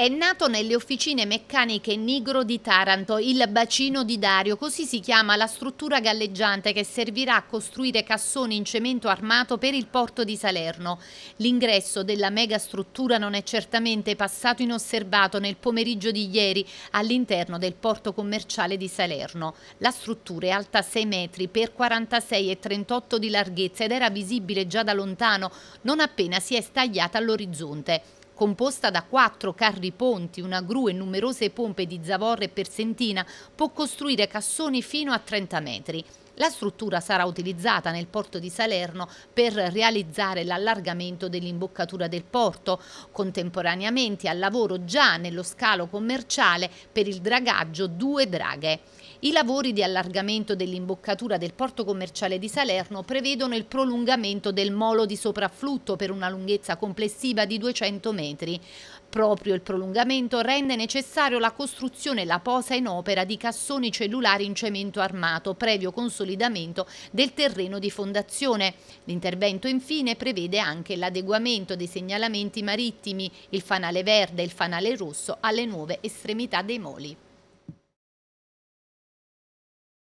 È nato nelle officine meccaniche Nigro di Taranto, il bacino di Dario, così si chiama la struttura galleggiante che servirà a costruire cassoni in cemento armato per il porto di Salerno. L'ingresso della mega struttura non è certamente passato inosservato nel pomeriggio di ieri all'interno del porto commerciale di Salerno. La struttura è alta 6 metri per 46,38 di larghezza ed era visibile già da lontano, non appena si è stagliata all'orizzonte composta da quattro carri ponti, una gru e numerose pompe di zavorra e persentina, può costruire cassoni fino a 30 metri. La struttura sarà utilizzata nel porto di Salerno per realizzare l'allargamento dell'imboccatura del porto, contemporaneamente al lavoro già nello scalo commerciale per il dragaggio due draghe. I lavori di allargamento dell'imboccatura del porto commerciale di Salerno prevedono il prolungamento del molo di soprafflutto per una lunghezza complessiva di 200 metri. Proprio il prolungamento rende necessario la costruzione e la posa in opera di cassoni cellulari in cemento armato, previo consolidamento del terreno di fondazione. L'intervento infine prevede anche l'adeguamento dei segnalamenti marittimi, il fanale verde e il fanale rosso alle nuove estremità dei moli.